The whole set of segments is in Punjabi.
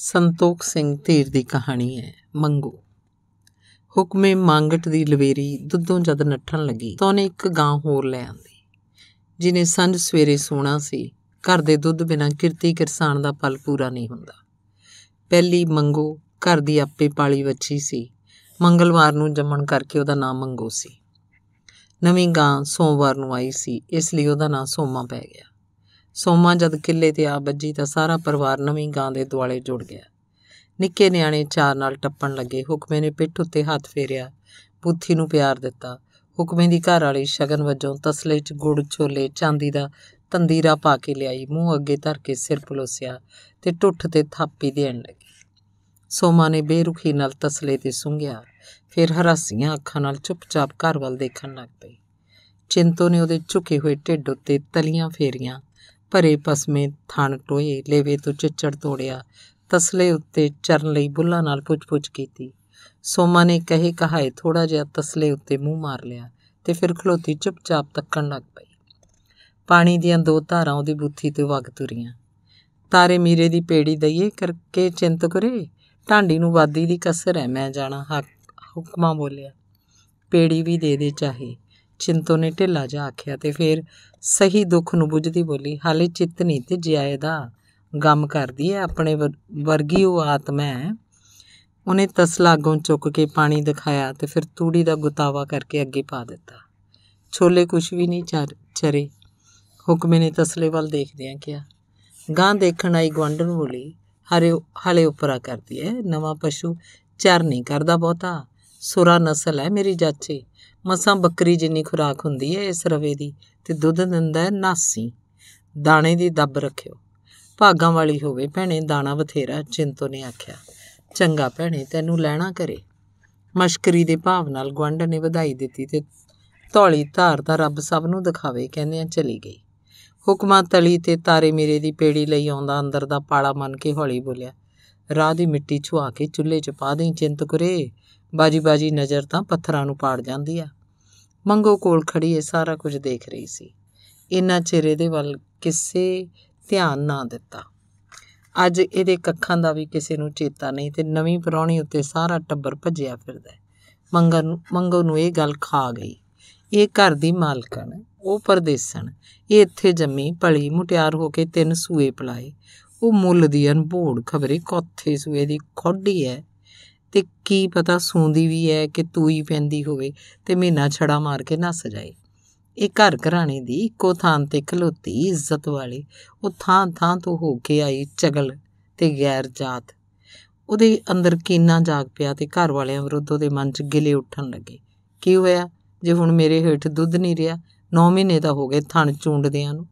ਸੰਤੋਖ ਸਿੰਘ ਧੀਰ ਦੀ ਕਹਾਣੀ ਹੈ ਮੰਗੂ ਹੁਕਮੇ ਮੰਗਟ ਦੀ ਲਵੇਰੀ ਦੁੱਧੋਂ ਜਦ ਨੱਠਣ ਲੱਗੀ ਤਾਂ ਉਹਨੇ ਇੱਕ ਗਾਂ ਹੋਰ ਲੈ ਆਂਦੀ ਜਿਨੇ ਸੰਝ ਸਵੇਰੇ ਸੋਣਾ ਸੀ ਘਰ ਦੇ ਦੁੱਧ ਬਿਨਾ ਕਿਰਤੀ ਕਿਰਸਾਨ ਦਾ ਪਲ ਪੂਰਾ ਨਹੀਂ ਹੁੰਦਾ ਪਹਿਲੀ ਮੰਗੂ ਘਰ ਦੀ ਆਪੇ ਪਾਲੀ ਵੱਛੀ ਸੀ ਮੰਗਲਵਾਰ ਨੂੰ ਜੰਮਣ ਕਰਕੇ ਉਹਦਾ ਨਾਮ ਮੰਗੋ ਸੀ ਨਵੀਂ ਗਾਂ ਸੋਮਵਾਰ ਨੂੰ ਆਈ ਸੀ ਇਸ ਲਈ ਉਹਦਾ ਨਾਮ ਸੋਮਾ ਪੈ ਗਿਆ ਸੋਮਾ ਜਦ ਕਿੱਲੇ ਤੇ ਆ ਵੱਜੀ ਤਾਂ ਸਾਰਾ ਪਰਿਵਾਰ ਨਵੀਂ ਗਾਂ ਦੇ ਦੁਆਲੇ ਜੁੜ ਗਿਆ ਨਿੱਕੇ ਨਿਆਣੇ ਚਾਰ ਨਾਲ ਟੱਪਣ ਲੱਗੇ ਹੁਕਮੇ ਨੇ ਪਿੱਠ ਉੱਤੇ ਹੱਥ ਫੇਰਿਆ ਪੁੱਥੀ ਨੂੰ ਪਿਆਰ ਦਿੱਤਾ ਹੁਕਮੇ ਦੀ ਘਰ ਵਾਲੀ ਸ਼ਗਨ ਵੱਜੋਂ ਤਸਲੇ 'ਚ ਗੁੜ ਛੋਲੇ ਚਾਂਦੀ ਦਾ ਤੰਦੀਰਾ ਪਾ ਕੇ ਲਿਆਈ ਮੂੰਹ ਅੱਗੇ ਧਰ ਕੇ ਸਿਰ ਪਲੋਸਿਆ ਤੇ ਟੁੱਠ ਤੇ ਥਾਪੀ ਦੇਣ ਲੱਗੀ ਸੋਮਾ ਨੇ ਬੇਰੁਖੀ ਨਾਲ ਤਸਲੇ ਤੇ ਸੁੰਘਿਆ ਫਿਰ ਹਰਾਸੀਆਂ ਅੱਖਾਂ ਨਾਲ ਚੁੱਪਚਾਪ ਘਰ ਵੱਲ ਦੇਖਣ ਲੱਗ ਪਈ ਚਿੰਤੋ ਨੇ ਉਹਦੇ ਝੁਕੇ ਹੋਏ ਢਿੱਡ ਉੱਤੇ ਤਲੀਆਂ ਫੇਰੀਆਂ ਭਰੇ ਪਸਮੇ ਥਣ ਟੋਏ ਲੇਵੇ ਤੋਂ ਚਿੱਚੜ ਤੋੜਿਆ ਤਸਲੇ ਉੱਤੇ ਚਰਨ ਲਈ ਬੁੱਲਾਂ ਨਾਲ ਪੁੱਛ-ਪੁੱਛ ਕੀਤੀ ਸੋਮਾ ਨੇ ਕਹੇ ਕਹਾਏ ਥੋੜਾ ਜਿਹਾ ਤਸਲੇ ਉੱਤੇ ਮੂੰਹ ਮਾਰ ਲਿਆ ਤੇ ਫਿਰ ਖਲੋਤੀ ਚੁੱਪਚਾਪ ਤੱਕਣ ਲੱਗ ਪਈ ਪਾਣੀ ਦੀਆਂ ਦੋ ਧਾਰਾਂ ਉਹਦੀ ਬੁੱਥੀ ਤੇ ਵਗ ਤੁਰੀਆਂ ਤਾਰੇ ਮੀਰੇ ਦੀ ਪੇੜੀ ਦਈਏ ਕਰਕੇ ਚਿੰਤ ਕਰੇ ਢਾਂਡੀ ਨੂੰ ਵਾਦੀ ਦੀ ਕਸਰ ਹੈ ਮੈਂ ਜਾਣਾ ਹੁਕਮਾਂ ਬੋਲਿਆ ਪੇੜੀ ਵੀ ਦੇ ਦੇ ਚਾਹੇ ਚਿੰਤੋ ਨੇ ਢਿੱਲਾ ਜਾ ਆਖਿਆ ਤੇ ਫਿਰ ਸਹੀ ਦੁੱਖ ਨੂੰ ਬੁੱਝਦੀ ਬੋਲੀ ਹਾਲੇ ਚਿੱਤ ਨਹੀਂ ਤੇ ਜਿਆਏ ਦਾ ਗਮ ਕਰਦੀ ਹੈ ਆਪਣੇ ਵਰਗੀ ਉਹ ਆਤਮਾ ਹੈ ਉਹਨੇ ਤਸਲਾ ਅੱਗੋਂ ਚੁੱਕ ਕੇ ਪਾਣੀ ਦਿਖਾਇਆ ਤੇ ਫਿਰ ਤੂੜੀ ਦਾ ਗੁਤਾਵਾ ਕਰਕੇ ਅੱਗੇ ਪਾ ਦਿੱਤਾ ਛੋਲੇ ਕੁਛ ਵੀ ਨਹੀਂ ਚਰੇ ਹੁਕਮੇ ਨੇ ਤਸਲੇ ਵੱਲ ਦੇਖਦਿਆਂ ਕਿਹਾ ਗਾਂ ਦੇਖਣ ਆਈ ਗਵੰਡਨ ਬੋਲੀ ਹਰੇ ਹਲੇ ਉਪਰਾ ਕਰਦੀ ਹੈ ਨਵਾਂ ਪਸ਼ੂ ਚਰ ਨਹੀਂ ਕਰਦਾ ਬਹੁਤਾ ਸੁਰਾ ਨਸਲ ਹੈ ਮੇਰੀ ਜਾਚੇ ਮਸਾਂ ਬੱਕਰੀ ਜਿੰਨੀ ਖੁਰਾਕ ਹੁੰਦੀ ਹੈ ਇਸ ਰਵੇ ਦੀ ਤੇ ਦੁੱਧ ਦਿੰਦਾ ਹੈ ਨਾਸੀ ਦਾਣੇ ਦੀ ਦੱਬ ਰੱਖਿਓ ਭਾਗਾਂ ਵਾਲੀ ਹੋਵੇ ਭੈਣੇ ਦਾਣਾ ਬਥੇਰਾ ਚਿੰਤੋ ਨੇ ਆਖਿਆ ਚੰਗਾ ਭੈਣੇ ਤੈਨੂੰ ਲੈਣਾ ਕਰੇ ਮਸ਼ਕਰੀ ਦੇ ਭਾਵ ਨਾਲ ਗਵੰਡ ਨੇ ਵਧਾਈ ਦਿੱਤੀ ਤੇ ਧੌਲੀ ਧਾਰ ਦਾ ਰੱਬ ਸਭ ਨੂੰ ਦਿਖਾਵੇ ਕਹਿੰਦੇ ਆ ਚਲੀ ਗਈ ਹੁਕਮਾਂ ਤਲੀ ਤੇ ਤਾਰੇ ਮੇਰੇ ਦੀ ਪੇੜੀ ਲਈ ਆਉਂਦਾ ਅੰਦਰ ਦਾ ਪਾਲਾ ਮੰਨ ਕੇ ਹੌਲੀ ਬੋਲਿਆ ਰਾਹ ਦੀ ਮਿੱਟੀ ਛੁਆ ਕੇ ਚੁੱਲ੍ਹੇ 'ਚ ਪਾ ਦੇਂ ਕਰੇ ਬਾਜੀ-ਬਾਜੀ ਨਜ਼ਰ ਤਾਂ ਪੱਥਰਾਂ ਨੂੰ ਪਾੜ ਜਾਂਦੀ ਆ ਮੰਗੋ ਕੋਲ ਖੜੀ ਏ ਸਾਰਾ ਕੁਝ ਦੇਖ ਰਹੀ ਸੀ ਇੰਨਾ ਚਿਹਰੇ ਦੇ ਵੱਲ ਕਿਸੇ ਧਿਆਨ ਨਾ ਦਿੱਤਾ ਅੱਜ ਇਹਦੇ ਕੱਖਾਂ ਦਾ ਵੀ ਕਿਸੇ ਨੂੰ ਚੇਤਾ ਨਹੀਂ ਤੇ ਨਵੀਂ ਪਰੌਣੀ ਉੱਤੇ ਸਾਰਾ ਟੱਬਰ ਭੱਜਿਆ ਫਿਰਦਾ ਹੈ ਮੰਗਰ ਨੂੰ ਮੰਗੋ ਨੂੰ ਇਹ ਗੱਲ ਖਾ ਗਈ ਇਹ ਘਰ ਦੀ ਮਾਲਕਣ ਉਹ ਪਰਦੇਸਣ ਇਹ ਇੱਥੇ ਜੰਮੀ ਭਲੀ ਮੁਟਿਆਰ ਹੋ ਕੇ ਤਿੰਨ ਸੂਏ ਪਲਾਏ ਉਹ ਮੁੱਲ ਦੀ ਅਨਭੋੜ ਖਬਰੇ ਕੋਥੇ ਸੂਏ ਦੀ ਖੋਡੀ ਹੈ ਤੇ ਕੀ ਪਤਾ ਸੌਂਦੀ ਵੀ ਐ ਕਿ ਤੂੰ ਹੀ ਪੈਂਦੀ ਹੋਵੇ ਤੇ ਮਹੀਨਾ ਛੜਾ ਮਾਰ ਕੇ ਨੱਸ ਜਾਏ ਇਹ ਘਰ ਘਰਾਣੇ ਦੀ ਇੱਕੋ ਥਾਂ ਤੇ ਖਲੋਤੀ ਇੱਜ਼ਤ ਵਾਲੀ ਉਹ ਥਾਂ ਥਾਂ ਤੋਂ ਹੋ ਕੇ ਆਈ ਚਗਲ ਤੇ ਗੈਰ ਜਾਤ ਉਹਦੇ ਅੰਦਰ ਕੀਨਾ ਜਾਗ ਪਿਆ ਤੇ ਘਰ ਵਾਲਿਆਂ ਵਿਰੁੱਧ ਉਹਦੇ ਮਨ 'ਚ ਗਿਲੇ ਉੱਠਣ ਲੱਗੇ ਕੀ ਹੋਇਆ ਜੇ ਹੁਣ ਮੇਰੇ ਹੇਠ ਦੁੱਧ ਨਹੀਂ ਰਿਹਾ 9 ਮਹੀਨੇ ਤਾਂ ਹੋ ਗਏ ਥਣ ਚੂੰਡਦਿਆਂ ਨੂੰ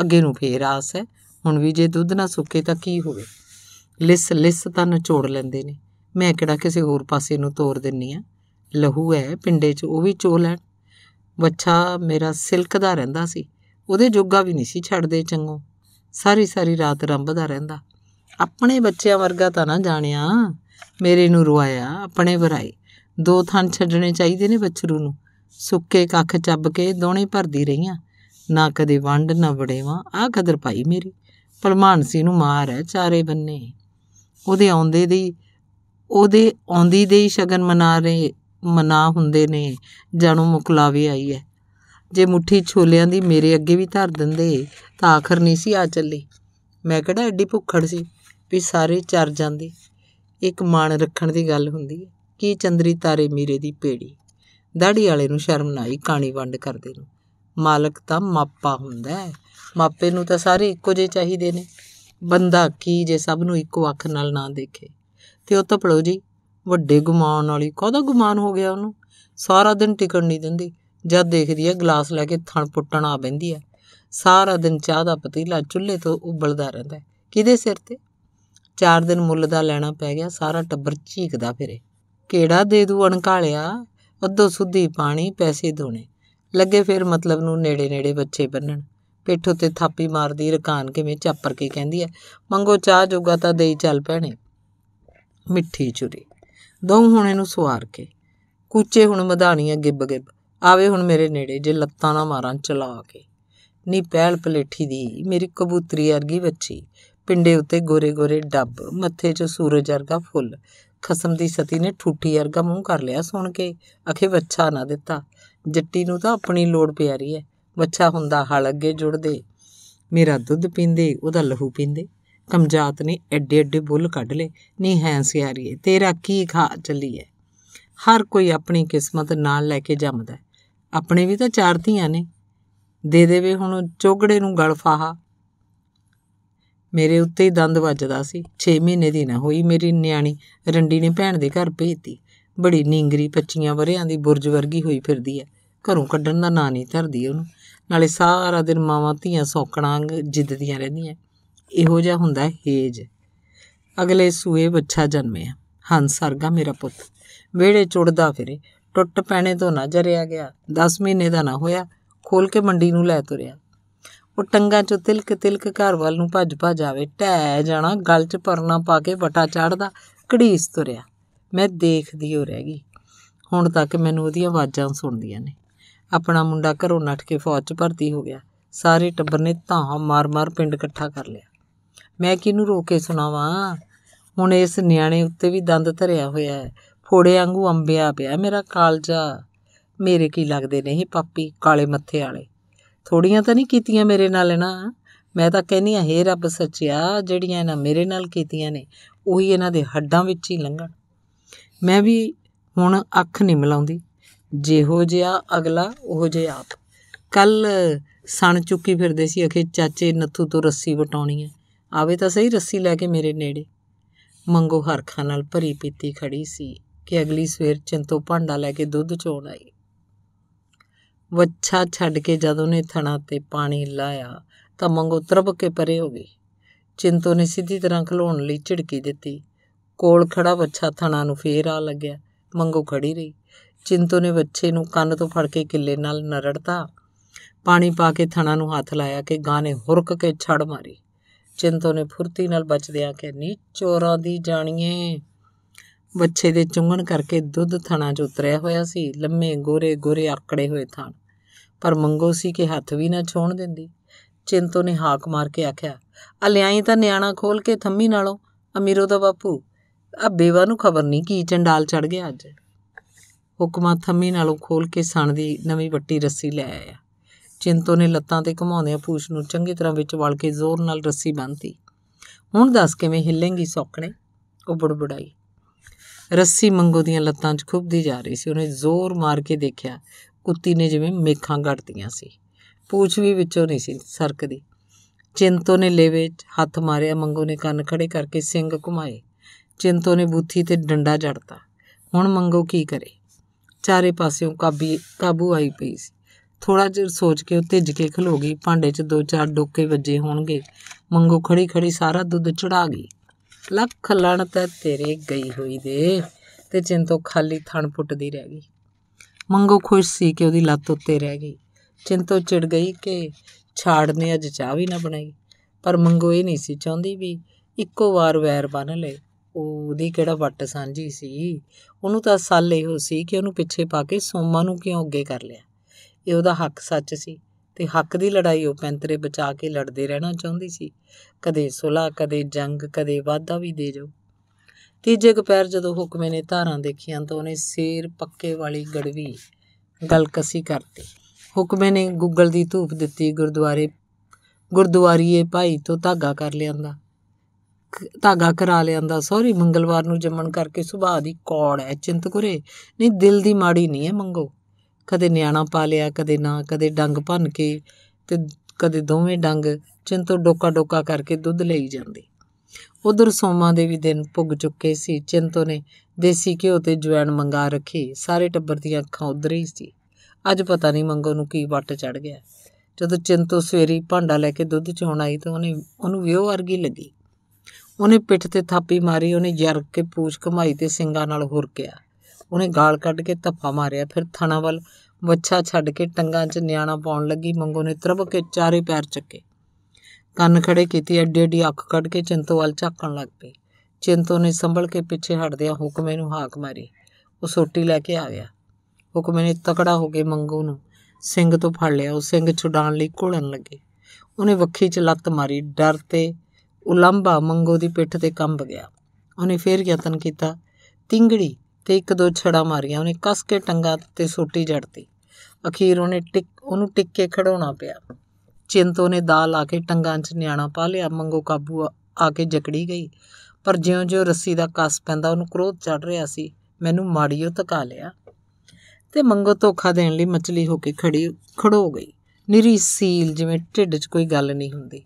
ਅੱਗੇ ਨੂੰ ਫੇਰ ਆਸ ਹੈ ਹੁਣ ਵੀ ਜੇ ਦੁੱਧ ਨਾ ਸੁੱਕੇ ਤਾਂ ਕੀ ਹੋਵੇ ਲਿਸ ਲਿਸ ਤਾਂ ਨਿਚੋੜ ਲੈਂਦੇ ਨੇ ਮੈਂ ਕਿਹੜਾ ਕਿਸੇ ਹੋਰ ਪਾਸੇ ਨੂੰ ਤੋਰ ਦਿੰਨੀ ਆ ਲਹੂ ਐ ਪਿੰਡੇ 'ਚ ਉਹ ਵੀ ਚੋ ਲੈਣ ਵੱਛਾ ਮੇਰਾ ਸਿਲਕ ਦਾ ਰਹਿੰਦਾ ਸੀ ਉਹਦੇ ਜੋਗਾ ਵੀ ਨਹੀਂ ਸੀ ਛੱਡਦੇ ਚੰਗੋ ਸਾਰੀ ਸਾਰੀ ਰਾਤ ਰੰਬਦਾ ਰਹਿੰਦਾ ਆਪਣੇ ਬੱਚਿਆਂ ਵਰਗਾ ਤਾਂ ਨਾ ਜਾਣਿਆ ਮੇਰੇ ਨੂੰ ਰੁਆਇਆ ਆਪਣੇ ਵਰਾਈ ਦੋ ਥਣ ਛੱਡਣੇ ਚਾਹੀਦੇ ਨੇ ਬੱਚਰੂ ਨੂੰ ਸੁੱਕੇ ਕੱਖ ਚੱਬ ਕੇ ਦੋਣੇ ਭਰਦੀ ਰਹੀਆਂ ਨਾ ਕਦੇ ਵੰਡ ਨਾ ਵੜੇਵਾ ਆ ਖਦਰ ਪਾਈ ਮੇਰੀ ਪਰਮਾਨ ਸੀ ਨੂੰ ਮਾਰ ਹੈ ਚਾਰੇ ਬੰਨੇ ਉਹਦੇ ਆਉਂਦੇ ਦੀ ਉਹਦੇ ਆਉਂਦੀ ਦੇ ਹੀ ਸ਼ਗਨ ਮਨਾ ਰਹੇ ਮਨਾ ਹੁੰਦੇ ਨੇ ਜਾਣੋ ਮੁਕਲਾਵੇ ਆਈ ਹੈ ਜੇ ਮੁੱਠੀ ਛੋਲਿਆਂ ਦੀ ਮੇਰੇ ਅੱਗੇ ਵੀ ਧਰ ਦਿੰਦੇ ਤਾਂ ਆਖਰ ਨਹੀਂ ਸੀ ਆ ਚੱਲੀ ਮੈਂ ਕਿਹੜਾ ਐਡੀ ਭੁੱਖੜ ਸੀ ਵੀ ਸਾਰੇ ਚਰ ਜਾਂਦੇ ਇੱਕ ਮਾਣ ਰੱਖਣ ਦੀ ਗੱਲ ਹੁੰਦੀ ਹੈ ਕੀ ਚੰਦਰੀ ਤਾਰੇ ਮੀਰੇ ਦੀ ਪੇੜੀ ਦਾੜੀ ਵਾਲੇ ਨੂੰ ਸ਼ਰਮ ਨਾ ਆਈ ਕਾਣੀ ਵੰਡ ਕਰਦੇ ਨੂੰ ਮਾਲਕ ਤਾਂ ਮਾਪਾ ਹੁੰਦਾ ਹੈ ਮਾਪੇ ਨੂੰ ਤਾਂ ਸਾਰੇ ਇੱਕੋ ਜਿਹੇ ਚਾਹੀਦੇ ਨੇ ਬੰਦਾ ਕੀ ਜੇ ਸਭ ਨੂੰ ਇੱਕੋ ਅੱਖ ਨਾਲ ਨਾ ਦੇਖੇ ਤੇ ਉਹ ਤਪੜੋ ਜੀ ਵੱਡੇ ਗੁਮਾਨ ਵਾਲੀ ਕਾਹਦਾ ਗੁਮਾਨ ਹੋ ਗਿਆ ਉਹਨੂੰ ਸਾਰਾ ਦਿਨ ਟਿਕਣ ਨਹੀਂ ਦਿੰਦੀ ਜਦ ਦੇਖਦੀ ਹੈ ਗਲਾਸ ਲੈ ਕੇ ਥਣ ਪੁੱਟਣ ਆ ਬੈਂਦੀ ਹੈ ਸਾਰਾ ਦਿਨ ਚਾਹ ਦਾ ਪਤੀਲਾ ਚੁੱਲ੍ਹੇ ਤੋਂ ਉਬਲਦਾ ਰਹਿੰਦਾ ਕਿਹਦੇ ਸਿਰ ਤੇ ਚਾਰ ਦਿਨ ਮੁੱਲ ਦਾ ਲੈਣਾ ਪੈ ਗਿਆ ਸਾਰਾ ਟੱਬਰ ਚੀਕਦਾ ਫਿਰੇ ਕਿਹੜਾ ਦੇ ਦੂ ਅਣਕਾਲਿਆ ਅੱਧੋ ਸੁੱਧੀ ਪਾਣੀ ਪੈਸੇ ਦੋਣੇ ਲੱਗੇ ਫਿਰ ਮਤਲਬ ਨੂੰ ਨੇੜੇ ਨੇੜੇ ਬੱਚੇ ਬੰਨਣ ਪੇਠੋ ਤੇ ਥਾਪੀ ਮਾਰਦੀ ਰਕਾਨ ਕਿਵੇਂ ਚਾਪਰ ਕੇ ਕਹਿੰਦੀ ਐ ਮੰਗੋ ਚਾਹ ਜੋਗਾ ਤਾਂ ਦੇਈ ਚੱਲ ਪੈਣੇ ਮਿੱਠੀ ਚੁਰੀ ਦਉ ਹੁਣ ਇਹਨੂੰ ਸਵਾਰ ਕੇ ਕੂਚੇ ਹੁਣ ਮਧਾਣੀਆਂ ਗਿੱਬ ਗਿੱਬ ਆਵੇ ਹੁਣ ਮੇਰੇ ਨੇੜੇ ਜੇ ਲੱਤਾਂ ਨਾ ਮਾਰਾਂ ਚਲਾ ਕੇ ਨੀ ਪਹਿਲ ਪਲੇਠੀ ਦੀ ਮੇਰੀ ਕਬੂਤਰੀ ਵਰਗੀ ਬੱਚੀ ਪਿੰਡੇ ਉੱਤੇ ਗੋਰੇ ਗੋਰੇ ਡੱਬ ਮੱਥੇ 'ਚ ਸੂਰਜ ਵਰਗਾ ਫੁੱਲ ਖਸਮ ਦੀ ਸਤੀ ਨੇ ਠੂਠੀ ਵਰਗਾ ਮੂੰਹ ਕਰ ਲਿਆ ਸੁਣ ਕੇ ਅਖੇ ਵੱਛਾ ਨਾ ਦਿੱਤਾ ਜੱਟੀ ਨੂੰ ਤਾਂ ਆਪਣੀ ਲੋੜ ਪਿਆਰੀ ਐ ਵੱਛਾ ਹੁੰਦਾ ਹਲ ਅੱਗੇ ਜੁੜਦੇ ਮੇਰਾ ਦੁੱਧ ਪੀਂਦੇ ਉਹਦਾ ਲਹੂ ਪੀਂਦੇ ਕਮਜਾਤ ਨੇ ਐਡੇ ਐਡੇ ਬੁੱਲ ਕੱਢ ਲੇ ਨਹੀਂ ਹੈ ਸਿਆਰੀਏ ਤੇਰਾ ਕੀ ਖਾ ਚੱਲੀ ਐ ਹਰ ਕੋਈ ਆਪਣੀ ਕਿਸਮਤ ਨਾਲ ਲੈ ਕੇ ਜੰਮਦਾ ਆਪਣੇ ਵੀ ਤਾਂ ਚਾਰ ਧੀਆਂ ਨੇ ਦੇ ਦੇਵੇ ਹੁਣ ਚੋਗੜੇ ਨੂੰ ਗਲ ਫਾਹਾ ਮੇਰੇ ਉੱਤੇ ਹੀ ਦੰਦ ਵੱਜਦਾ ਸੀ 6 ਮਹੀਨੇ ਦੀ ਨਾ ਹੋਈ ਮੇਰੀ ਨਿਆਣੀ ਰੰਡੀ ਨੇ ਭੈਣ ਦੇ ਘਰ ਭੇਜਤੀ ਬੜੀ ਨੀਂਗਰੀ ਪੱਚੀਆਂ ਵਰਿਆਂ ਦੀ ਬੁਰਜ ਵਰਗੀ ਹੋਈ ਫਿਰਦੀ ਐ ਘਰੋਂ ਕੱਢਣ ਦਾ ਨਾਂ ਨਹੀਂ ਧਰਦੀ ਉਹਨੂੰ ਨਾਲੇ ਸਾਰਾ ਦਿਨ ਮਾਵਾਂ ਧੀਆਂ ਸੌਕਣਾ ਜਿੱਦਦੀਆਂ ਰਹਿੰਦੀਆਂ ਇਹੋ ਜਿਹਾ ਹੁੰਦਾ ਹੈ ਹੇਜ ਅਗਲੇ ਸੂਏ ਬੱਚਾ ਜਨਮਿਆ ਹੰਸ ਸਰਗਾ ਮੇਰਾ ਪੁੱਤ ਵੇੜੇ ਚੁੜਦਾ ਫਿਰੇ ਟੁੱਟ ਪੈਣੇ ਤੋਂ ਨਾ ਜਰਿਆ ਗਿਆ 10 ਮਹੀਨੇ ਦਾ ਨਾ ਹੋਇਆ ਖੋਲ ਕੇ ਮੰਡੀ ਨੂੰ ਲੈ ਤੁਰਿਆ ਉਹ ਟੰਗਾ ਚੋਂ ਤਿਲਕ ਤਿਲਕ ਘਰ ਵੱਲ ਨੂੰ ਭੱਜ ਭਾ ਜਾਵੇ ਟੈ ਜਾਣਾ ਗਲ 'ਚ ਪਰਨਾ ਪਾ ਕੇ ਵਟਾ ਚੜਦਾ ਕੜੀਸ ਤੁਰਿਆ ਮੈਂ ਦੇਖਦੀ ਹੋ ਰਹਿ ਗਈ ਹੁਣ ਤੱਕ ਮੈਨੂੰ ਉਹਦੀਆਂ ਆਵਾਜ਼ਾਂ ਸੁਣਦੀਆਂ ਨੇ ਆਪਣਾ ਮੁੰਡਾ ਘਰੋਂ ਨੱਠ ਕੇ ਫੌਜ 'ਚ ਭਰਤੀ ਹੋ ਗਿਆ ਸਾਰੇ ਟੱਬਰ ਨੇ ਤਾਂ ਮਾਰ-ਮਾਰ ਪਿੰਡ ਇਕੱਠਾ ਕਰ ਲਿਆ ਮੈਂ ਕਿਹਨੂੰ ਰੋ ਕੇ ਸੁਣਾਵਾਂ ਹੁਣ ਇਸ ਨਿਆਣੇ ਉੱਤੇ ਵੀ ਦੰਦ ਧਰਿਆ ਹੋਇਆ ਹੈ ਫੋੜੇ ਵਾਂਗੂ ਅੰਬਿਆ ਪਿਆ ਮੇਰਾ ਕਾਲਜਾ ਮੇਰੇ ਕੀ ਲੱਗਦੇ ਨਹੀਂ ਪਾਪੀ ਕਾਲੇ ਮੱਥੇ ਵਾਲੇ ਥੋੜੀਆਂ ਤਾਂ ਨਹੀਂ ਕੀਤੀਆਂ ਮੇਰੇ ਨਾਲ ਨਾ ਮੈਂ ਤਾਂ ਕਹਿੰਨੀ ਆ ਹੇ ਰੱਬ ਸੱਚਿਆ ਜਿਹੜੀਆਂ ਇਹਨਾਂ ਮੇਰੇ ਨਾਲ ਕੀਤੀਆਂ ਨੇ ਉਹੀ ਇਹਨਾਂ ਦੇ ਹੱਡਾਂ ਵਿੱਚ ਹੀ ਲੰਘਣ ਮੈਂ ਵੀ ਹੁਣ ਅੱਖ ਨਹੀਂ ਮਿਲਾਉਂਦੀ ਜਿਹੋ ਜਿਹਾ ਅਗਲਾ ਉਹੋ ਜਿਹਾ ਆਪ ਕੱਲ ਸਣ ਚੁੱਕੀ ਫਿਰਦੇ ਸੀ ਅਖੇ ਚਾਚੇ ਨੱਥੂ ਤੋਂ ਰੱਸੀ ਵਟਾਉਣੀ ਹੈ ਆਵੇ ਤਾਂ ਸਹੀ ਰੱਸੀ ਲੈ ਕੇ ਮੇਰੇ ਨੇੜੇ ਮੰਗੋ ਹਰਖਾਂ ਨਾਲ ਭਰੀ ਪੀਤੀ ਖੜੀ ਸੀ ਕਿ ਅਗਲੀ ਸਵੇਰ ਚਿੰਤੋ ਭਾਂਡਾ ਲੈ ਕੇ ਦੁੱਧ ਚੋਣ ਆਈ ਵੱਛਾ ਛੱਡ ਕੇ ਜਦੋਂ ਨੇ ਥਣਾ ਤੇ ਪਾਣੀ ਲਾਇਆ ਤਾਂ ਮੰਗੋ ਤਰਬ ਕੇ ਪਰੇ ਹੋ ਗਈ ਚਿੰਤੋ ਨੇ ਸਿੱਧੀ ਤਰ੍ਹਾਂ ਖਲੋਣ ਲਈ ਝਿੜਕੀ ਦਿੱਤੀ ਕੋਲ ਖੜਾ ਵੱਛਾ ਥਣਾ ਨੂੰ ਫੇਰ ਆ ਲੱਗਿਆ ਮੰਗੋ ਖੜੀ ਰਹੀ ਚਿੰਤੋ ਨੇ ਵੱਛੇ ਨੂੰ ਕੰਨ ਤੋਂ ਫੜ ਕੇ ਕਿੱਲੇ ਨਾਲ ਨਰੜਤਾ ਪਾਣੀ ਪਾ ਕੇ ਥਣਾ ਨੂੰ ਹੱਥ ਲਾਇਆ ਕਿ ਗਾਂ ਨੇ ਹੁਰਕ ਕੇ ਛੜ ਮਾਰੀ ਚਿੰਤੋ ਨੇ ਫੁਰਤੀ ਨਾਲ ਬਚਦਿਆਂ ਕਿ ਨੀ ਚੋਰਾਂ ਦੀ ਜਾਣੀਏ ਬੱਚੇ ਦੇ ਚੁੰਗਣ ਕਰਕੇ ਦੁੱਧ ਥਣਾ 'ਚ ਉਤਰਿਆ ਹੋਇਆ ਸੀ ਲੰਮੇ ਗੋਰੇ ਗੋਰੇ ਆਕੜੇ ਹੋਏ ਥਣ ਪਰ ਮੰਗੋ ਸੀ ਕਿ ਹੱਥ ਵੀ ਨਾ ਛੋਣ ਦਿੰਦੀ ਚਿੰਤੋ ਨੇ ਹਾਕ ਮਾਰ ਕੇ ਆਖਿਆ ਆ ਲਿਆਈ ਤਾਂ ਨਿਆਣਾ ਖੋਲ ਕੇ ਥੰਮੀ ਨਾਲੋਂ ਅਮੀਰੋ ਦਾ ਬਾਪੂ ਆ ਬੇਵਾ ਨੂੰ ਖਬਰ ਨਹੀਂ ਕੀ ਚੰਡਾਲ ਚੜ ਗਿਆ ਅੱਜ ਹੁਕਮਾ ਥੰਮੀ ਨਾਲੋਂ ਖੋਲ ਕੇ ਸਣ ਦੀ ਨਵੀਂ ਵੱਟੀ ਰੱਸੀ ਲੈ ਆਇਆ ਚਿੰਤੋ ਨੇ ਲੱਤਾਂ ਤੇ ਘੁਮਾਉਂਦਿਆਂ ਪੂਛ ਨੂੰ ਚੰਗੀ ਤਰ੍ਹਾਂ ਵਿੱਚ ਵਲ ਕੇ ਜ਼ੋਰ ਨਾਲ ਰੱਸੀ ਬੰਨਤੀ ਹੁਣ ਦੱਸ ਕਿਵੇਂ ਹਿੱਲੇਂਗੀ ਸੌਕਣੇ ਉਹ ਬੜਬੜਾਈ ਰੱਸੀ ਮੰਗੋ ਦੀਆਂ ਲੱਤਾਂ 'ਚ ਖੁੱਬਦੀ ਜਾ ਰਹੀ ਸੀ ਉਹਨੇ ਜ਼ੋਰ ਮਾਰ ਕੇ ਦੇਖਿਆ ਕੁੱਤੀ ਨੇ ਜਿਵੇਂ ਮੇਖਾਂ ਘੜਤੀਆਂ ਸੀ ਪੂਛ ਵੀ ਵਿੱਚੋਂ ਨਹੀਂ ਸੀ ਸਰਕਦੀ ਚਿੰਤੋ ਨੇ ਲੇਵੇ 'ਚ ਹੱਥ ਮਾਰਿਆ ਮੰਗੋ ਨੇ ਕੰਨ ਖੜੇ ਕਰਕੇ ਸਿੰਘ ਘੁਮਾਏ ਚਿੰਤੋ ਨੇ ਬੂਥੀ ਤੇ ਡੰਡਾ ਜੜਤਾ ਹੁਣ ਮੰਗੋ ਕੀ ਕਰੇ ਚਾਰੇ ਪਾਸਿਓਂ ਕਾਬੀ ਕਾਬੂ ਆਈ ਪਈ ਸੀ ਥੋੜਾ ਜਿਹਾ ਸੋਚ ਕੇ ਉਹ ਧਿੱਜ ਕੇ ਖਲੋ ਗਈ ਭਾਂਡੇ 'ਚ ਦੋ ਚਾਰ ਡੋਕੇ ਵੱਜੇ ਹੋਣਗੇ ਮੰਗੋ ਖੜੀ ਖੜੀ ਸਾਰਾ ਦੁੱਧ ਚੜਾ ਗਈ ਲੱਖ ਲਣ ਤੇ ਤੇਰੇ ਗਈ ਹੋਈ ਦੇ ਤੇ ਚਿੰਤੋ ਖਾਲੀ ਥਣ ਪੁੱਟਦੀ ਰਹਿ ਗਈ ਮੰਗੋ ਖੁਸ਼ ਸੀ ਕਿ ਉਹਦੀ ਲੱਤ ਉੱਤੇ ਰਹਿ ਗਈ ਚਿੰਤੋ ਚਿੜ ਗਈ ਕਿ ਛਾੜਨੇ ਅੱਜ ਚਾਹ ਵੀ ਨਾ ਬਣਾਈ ਪਰ ਮੰਗੋ ਇਹ ਨਹੀਂ ਸੀ ਚਾਹੁੰਦੀ ਵੀ ਇੱਕੋ ਵਾਰ ਵੈਰ ਬਨ ਲੈ ਉਹਦੀ ਕਿਹੜਾ ਵੱਟ ਸਾਂਝੀ ਸੀ ਉਹਨੂੰ ਤਾਂ ਸੱਲ ਇਹੋ ਸੀ ਕਿ ਉਹਨੂੰ ਪਿੱਛੇ ਪਾ ਕੇ ਸੋਮਾ ਨੂੰ ਕਿਉਂ ਅੱਗੇ ਕਰ ਲਿਆ ਇਹ ਉਹਦਾ ਹੱਕ ਸੱਚ ਸੀ ਤੇ ਹੱਕ ਦੀ ਲੜਾਈ ਉਹ ਪੈਂਤਰੇ ਬਚਾ ਕੇ ਲੜਦੇ ਰਹਿਣਾ ਚਾਹੁੰਦੀ ਸੀ ਕਦੇ ਸੁਲਾ ਕਦੇ ਜੰਗ ਕਦੇ ਵਾਦਾ ਵੀ ਦੇ ਜਾਓ ਤੀਜੇ ਦੁਪਹਿਰ ਜਦੋਂ ਹੁਕਮੇ ਨੇ ਧਾਰਾਂ ਦੇਖੀਆਂ ਤਾਂ ਉਹਨੇ ਸੇਰ ਪੱਕੇ ਵਾਲੀ ਗੜਵੀ ਕਸੀ ਕਰਤੀ ਹੁਕਮੇ ਨੇ ਗੁੱਗਲ ਦੀ ਧੂਪ ਦਿੱਤੀ ਗੁਰਦੁਆਰੇ ਗੁਰਦੁਆਰੀਏ ਭਾਈ ਤੋਂ ਧਾਗਾ ਕਰ ਲਿਆਂਦਾ ਧਾਗਾ ਕਰਾ ਲਿਆਂਦਾ ਸੌਰੀ ਮੰਗਲਵਾਰ ਨੂੰ ਜੰਮਣ ਕਰਕੇ ਸੁਭਾਅ ਦੀ ਕੌੜ ਹੈ ਚਿੰਤਕੁਰੇ ਨਹੀਂ ਦਿਲ ਦੀ ਮਾੜੀ ਨਹੀਂ ਹੈ ਮੰਗੋ ਕਦੇ ਨਿਆਣਾ ਪਾ ਲਿਆ ਕਦੇ ਨਾ ਕਦੇ ਡੰਗ ਭੰਨ ਕੇ ਤੇ ਕਦੇ ਦੋਵੇਂ ਡੰਗ ਚਿੰਤੋ ਡੋਕਾ ਡੋਕਾ ਕਰਕੇ ਦੁੱਧ ਲਈ ਜਾਂਦੇ ਉਧਰ ਸੋਮਾ ਦੇ ਵੀ ਦਿਨ ਪੁੱਗ ਚੁੱਕੇ ਸੀ ਚਿੰਤੋ ਨੇ ਦੇਸੀ ਘਿਓ ਤੇ ਜਵੈਣ ਮੰਗਾ ਰੱਖੀ ਸਾਰੇ ਟੱਬਰ ਦੀਆਂ ਅੱਖਾਂ ਉਧਰ ਹੀ ਸੀ ਅੱਜ ਪਤਾ ਨਹੀਂ ਮੰਗੋ ਨੂੰ ਕੀ ਵੱਟ ਚੜ ਗਿਆ ਜਦੋਂ ਚਿੰਤੋ ਸਵੇਰੀ ਭਾਂਡਾ ਲੈ ਕੇ ਦੁੱਧ ਚੋਣ ਆਈ ਤਾਂ ਉਹਨੇ ਉਹਨੂੰ ਵਿਓ ਵਰਗੀ ਲੱਗੀ ਉਹਨੇ ਪਿੱਠ ਤੇ ਥਾਪੀ ਮਾਰੀ ਉਹਨੇ ਜਰਕ ਕੇ ਪੂਛ ਕਮਾਈ ਤੇ ਸਿੰਘਾਂ ਨਾਲ ਗਿਆ ਉਹਨੇ ਗਾਲ ਕੱਢ ਕੇ ਧੱਫਾ ਮਾਰਿਆ ਫਿਰ ਥਣਾ ਵੱਲ ਵੱਛਾ ਛੱਡ ਕੇ ਟੰਗਾਂ 'ਚ ਨਿਆਣਾ ਪਾਉਣ ਲੱਗੀ ਮੰਗੋ ਨੇ ਤਰਬ ਕੇ ਚਾਰੇ ਪੈਰ ਚੱਕੇ ਕੰਨ ਖੜੇ ਕੀਤੀ ਐਡੀ ਐਡੀ ਅੱਖ ਕੱਢ ਕੇ ਚਿੰਤੋ ਵੱਲ ਝਾਕਣ ਲੱਗ ਪਈ ਚਿੰਤੋ ਨੇ ਸੰਭਲ ਕੇ ਪਿੱਛੇ ਹਟਦਿਆਂ ਹੁਕਮੇ ਨੂੰ ਹਾਕ ਮਾਰੀ ਉਹ ਸੋਟੀ ਲੈ ਕੇ ਆ ਗਿਆ ਹੁਕਮੇ ਨੇ ਤਕੜਾ ਹੋ ਕੇ ਮੰਗੋ ਨੂੰ ਸਿੰਘ ਤੋਂ ਫੜ ਲਿਆ ਉਹ ਸਿੰਘ ਛੁਡਾਉਣ ਲਈ ਘੋਲਣ ਲੱਗੇ ਉਹਨੇ ਵੱਖੀ 'ਚ ਲੱਤ ਮਾਰੀ ਡਰ ਤੇ ਉਲੰਭਾ ਮੰਗੋ ਦੀ ਪਿੱਠ ਤੇ ਕੰਬ ਗਿਆ ਉਹਨੇ ਫੇਰ ਯਤਨ ਕੀਤਾ ਤਿੰਗੜੀ ਤੇ ਇੱਕ ਦੋ ਛੜਾ ਮਾਰੀਆਂ ਉਹਨੇ ਕੱਸ ਕੇ ਟੰਗਾ ਤੇ ਸੋਟੀ ਜੜਤੀ ਅਖੀਰ ਉਹਨੇ ਟਿਕ ਉਹਨੂੰ ਟਿੱਕੇ ਕੇ ਖੜਾਉਣਾ ਪਿਆ ਚਿੰਤੋ ਨੇ ਦਾਲ ਆ ਕੇ ਟੰਗਾਂ 'ਚ ਨਿਆਣਾ ਪਾ ਲਿਆ ਮੰਗੋ ਕਾਬੂ ਆ ਕੇ ਜਕੜੀ ਗਈ ਪਰ ਜਿਉਂ-ਜਿਉਂ ਰੱਸੀ ਦਾ ਕੱਸ ਪੈਂਦਾ ਉਹਨੂੰ ਕ੍ਰੋਧ ਚੜ ਰਿਹਾ ਸੀ ਮੈਨੂੰ ਮਾੜੀਓ ਤਕਾ ਲਿਆ ਤੇ ਮੰਗੋ ਧੋਖਾ ਦੇਣ ਲਈ ਮਚਲੀ ਹੋ ਕੇ ਖੜੀ ਖੜੋ ਗਈ ਨਿਰੀ ਸੀਲ ਜਿਵੇਂ ਢਿੱਡ 'ਚ ਕੋਈ ਗੱਲ ਨਹੀਂ ਹੁੰਦੀ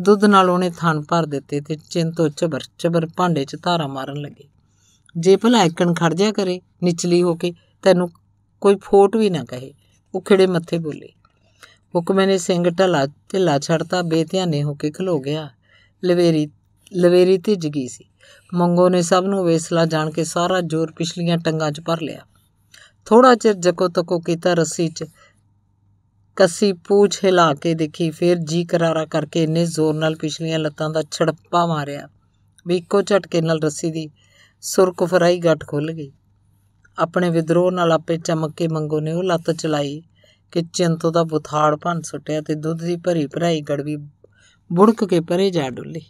ਦੁੱਧ ਨਾਲ ਉਹਨੇ ਥਣ ਭਰ ਦਿੱਤੇ ਤੇ ਚਿੰਤੋ ਚਬਰ ਚਬਰ ਭਾਂਡੇ 'ਚ ਧਾਰਾ ਮਾਰਨ ਲੱਗੀ ਜੇ ਭਲਾ ਇੱਕਣ ਖੜ ਜਾ ਕਰੇ ਨਿਚਲੀ ਹੋ ਕੇ ਤੈਨੂੰ ਕੋਈ ਫੋਟ ਵੀ ਨਾ ਕਹੇ ਉਹ ਖੜੇ ਮੱਥੇ ਬੋਲੇ ਹੁਕਮੇ ਨੇ ਸਿੰਘ ਢਲਾ ਢਿੱਲਾ ਛੜਤਾ ਬੇਧਿਆਨੇ ਹੋ ਕੇ ਖਲੋ ਗਿਆ ਲਵੇਰੀ ਲਵੇਰੀ ਤੇ ਜਗੀ ਸੀ ਮੰਗੋ ਨੇ ਸਭ ਨੂੰ ਵੇਸਲਾ ਜਾਣ ਕੇ ਸਾਰਾ ਜ਼ੋਰ ਪਿਛਲੀਆਂ ਟੰਗਾਂ 'ਚ ਭਰ ਲਿਆ ਥੋੜਾ ਚਿਰ ਜਕੋ ਤਕੋ ਕੀਤਾ ਰੱਸੀ 'ਚ ਕੱਸੀ ਪੂਛ ਹਿਲਾ ਕੇ ਦੇਖੀ ਫਿਰ ਜੀ ਕਰਾਰਾ ਕਰਕੇ ਇੰਨੇ ਜ਼ੋਰ ਨਾਲ ਪਿਛਲੀਆਂ ਲੱਤਾਂ ਦਾ ਛੜੱਪਾ ਮਾਰਿਆ ਵੀ ਇੱਕੋ ਝਟਕੇ ਨਾਲ ਰੱਸੀ ਦੀ ਸੁਰਕਫਰਾਈ ਫਰਾਈ ਗੱਟ ਖੁੱਲ ਗਈ ਆਪਣੇ ਵਿਦਰੋਹ ਨਾਲ ਆਪੇ ਚਮਕ ਕੇ ਮੰਗੋ ਨੇ ਉਹ ਲੱਤ ਚਲਾਈ ਕਿ ਚਿੰਤੋ ਦਾ ਬੁਥਾੜ ਭੰਨ ਸੁੱਟਿਆ ਤੇ ਦੁੱਧ ਦੀ ਭਰੀ ਭਰਾਈ ਗੜਵੀ ਬੁੜਕ ਕੇ ਪਰੇ ਜਾ ਡੁੱਲੀ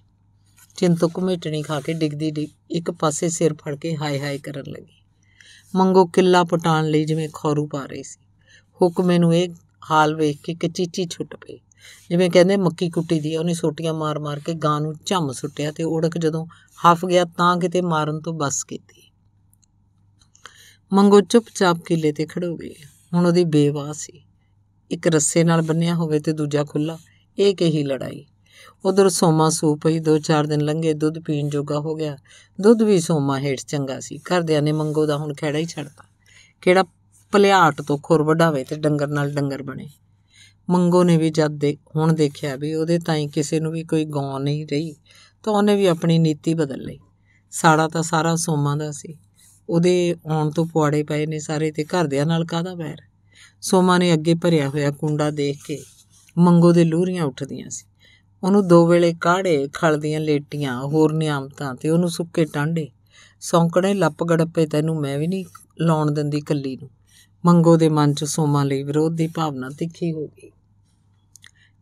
ਚਿੰਤੋ ਕੁਮੇਟਣੀ ਖਾ ਕੇ ਡਿੱਗਦੀ ਇੱਕ ਪਾਸੇ ਸਿਰ ਫੜ ਕੇ ਹਾਏ ਹਾਏ ਕਰਨ ਲੱਗੀ ਮੰਗੋ ਕਿੱਲਾ ਪਟਾਣ ਲਈ ਜਿਵੇਂ ਖੌਰੂ ਪਾ ਰਹੀ ਸੀ ਹੁਕਮੇ ਨੂੰ ਇਹ ਹਾਲ ਵੇਖ ਕੇ ਕਚੀਚੀ ਛੁੱਟ ਪਈ ਜਿਵੇਂ ਕਹਿੰਦੇ ਮੱਕੀ ਕੁੱਟੀ ਦੀ ਉਹਨੇ ਸੋਟੀਆਂ ਮਾਰ-ਮਾਰ ਕੇ ਗਾਂ ਨੂੰ ਝੰਮ ਸੁੱਟਿਆ ਤੇ ਉੜਕ ਜਦੋਂ ਹਫ ਗਿਆ ਤਾਂ ਕਿਤੇ ਮਾਰਨ ਤੋਂ ਬਸ ਕੀਤੀ ਮੰਗੋ ਚੁੱਪਚਾਪ ਕਿਲੇ ਤੇ ਖੜੋ ਗਈ ਹੁਣ ਉਹਦੀ ਬੇਵਾਹ ਸੀ ਇੱਕ ਰੱਸੇ ਨਾਲ ਬੰਨਿਆ ਹੋਵੇ ਤੇ ਦੂਜਾ ਖੁੱਲਾ ਇਹ ਕਹੀ ਲੜਾਈ ਉਧਰ ਸੋਮਾ ਸੂ ਪਈ 2-4 ਦਿਨ ਲੰਘੇ ਦੁੱਧ ਪੀਣ ਜੋਗਾ ਹੋ ਗਿਆ ਦੁੱਧ ਵੀ ਸੋਮਾ ਹੇਠ ਚੰਗਾ ਸੀ ਘਰਦਿਆਂ ਨੇ ਮੰਗੋ ਦਾ ਹੁਣ ਖਿਹੜਾ ਹੀ ਛੱਡਤਾ ਕਿਹੜਾ ਭਲਿਆਟ ਤੋਂ ਖੁਰ ਵਢਾਵੇ ਤੇ ਡੰਗਰ ਨਾਲ ਡੰਗਰ ਬਣੇ ਮੰਗੋ ਨੇ ਵੀ ਜਦ ਦੇ ਹੁਣ ਦੇਖਿਆ ਵੀ ਉਹਦੇ ਤਾਈ ਕਿਸੇ ਨੂੰ ਵੀ ਕੋਈ ਗੌਂ ਨਹੀਂ ਰਹੀ ਤਾਂ ਉਹਨੇ ਵੀ ਆਪਣੀ ਨੀਤੀ ਬਦਲ ਲਈ ਸਾੜਾ ਤਾਂ ਸਾਰਾ ਸੋਮਾ ਦਾ ਸੀ ਉਹਦੇ ਆਉਣ ਤੋਂ ਪੁਆੜੇ ਪਏ ਨੇ ਸਾਰੇ ਤੇ ਘਰਦਿਆਂ ਨਾਲ ਕਾਹਦਾ ਵੈਰ ਸੋਮਾ ਨੇ ਅੱਗੇ ਭਰਿਆ ਹੋਇਆ ਕੁੰਡਾ ਦੇਖ ਕੇ ਮੰਗੋ ਦੇ ਲੂਰੀਆਂ ਉੱਠਦੀਆਂ ਸੀ ਉਹਨੂੰ ਦੋ ਵੇਲੇ ਕਾੜੇ ਖਲ ਦੀਆਂ ਲੇਟੀਆਂ ਹੋਰ ਨਿਆਮਤਾਂ ਤੇ ਉਹਨੂੰ ਸੁੱਕੇ ਟਾਂਡੇ ਸੌਂਕੜੇ ਲੱਪ ਗੜੱਪੇ ਤੈਨੂੰ ਮੈਂ ਵੀ ਨਹੀਂ ਲਾਉਣ ਦਿੰਦੀ ਕੱਲੀ ਨੂੰ ਮੰਗੋ ਦੇ ਮਨ 'ਚ ਸੋਮਾ ਲਈ ਵਿਰੋਧ ਦੀ ਭਾਵਨਾ ਤਿੱਖੀ ਹੋ ਗਈ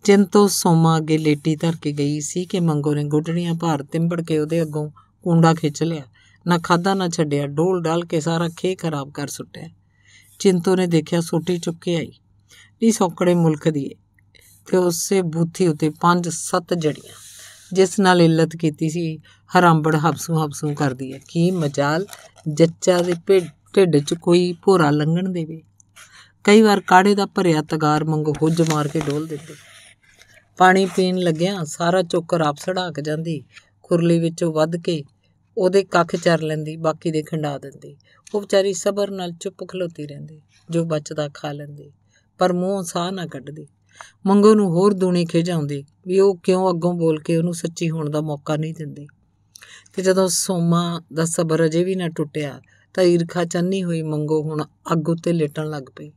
ਚਿੰਤੋ ਸੋਮਾ ਅੱਗੇ ਲੇਟੀ ਧਰ ਕੇ ਗਈ ਸੀ ਕਿ ਮੰਗੋ ਨੇ ਗੁੱਡੜੀਆਂ ਭਾਰ ਤਿੰਬੜ ਕੇ ਉਹਦੇ ਅੱਗੋਂ ਕੁੰਡਾ ਖਿੱਚ ਲਿਆ ਨਾ ਖਾਦਾ ਨਾ ਛੱਡਿਆ ਡੋਲ ਡਾਲ ਕੇ ਸਾਰਾ ਖੇ ਖਰਾਬ ਕਰ ਸੁੱਟਿਆ ਚਿੰਤੋ ਨੇ ਦੇਖਿਆ ਸੋਟੀ ਚੁੱਕ ਕੇ ਆਈ ਨਹੀਂ ਸੌਕੜੇ ਮੁਲਕ ਦੀ ਤੇ ਉਸੇ ਬੂਥੀ ਉਤੇ ਪੰਜ ਸੱਤ ਜੜੀਆਂ ਜਿਸ ਨਾਲ ਇਲਤ ਕੀਤੀ ਸੀ ਹਰਾਂਬੜ ਹਬਸੂ ਹਬਸੂ ਕਰਦੀ ਹੈ ਕੀ ਮਜਾਲ ਜੱਚਾ ਦੇ ਪਿੱਡ ਢਿੱਡ 'ਚ ਕੋਈ ਭੋਰਾ ਲੰਘਣ ਦੇਵੇ ਕਈ ਵਾਰ ਕਾੜੇ ਦਾ ਭਰਿਆ ਤਗਾਰ ਮੰਗ ਹੁੱਜ ਮਾਰ ਕੇ ਡੋਲ ਦਿੰਦੇ ਪਾਣੀ ਪੀਣ ਲੱਗਿਆ ਸਾਰਾ ਚੋਕਰ ਆਪ ਸੜਾਕ ਜਾਂਦੀ ਖੁਰਲੀ ਵਿੱਚੋਂ ਵੱਧ ਕੇ ਉਹਦੇ ਕੱਖ ਚਰ ਲੈਂਦੀ ਬਾਕੀ ਦੇ ਖੰਡਾ ਦਿੰਦੀ ਉਹ ਵਿਚਾਰੀ ਸਬਰ ਨਾਲ ਚੁੱਪ ਖਲੋਤੀ ਰਹਿੰਦੀ ਜੋ ਬਚਦਾ ਖਾ ਲੈਂਦੀ ਪਰ ਮੂੰਹ ਸਾਹ ਨਾ ਕੱਢਦੀ ਮੰਗੋ ਨੂੰ ਹੋਰ ਦੂਣੀ ਖਿਜਾਉਂਦੀ ਵੀ ਉਹ ਕਿਉਂ ਅੱਗੋਂ ਬੋਲ ਕੇ ਉਹਨੂੰ ਸੱਚੀ ਹੋਣ ਦਾ ਮੌਕਾ ਨਹੀਂ ਦਿੰਦੀ ਤੇ ਜਦੋਂ ਸੋਮਾ ਦਾ ਸਬਰ ਅਜੇ ਵੀ ਨਾ ਟੁੱਟਿਆ ਤਾਂ ਈਰਖਾ ਚੰਨੀ ਹੋਈ ਮੰਗੋ ਹੁਣ ਅੱਗ ਉੱਤੇ ਲੇਟਣ ਲੱਗ ਪਈ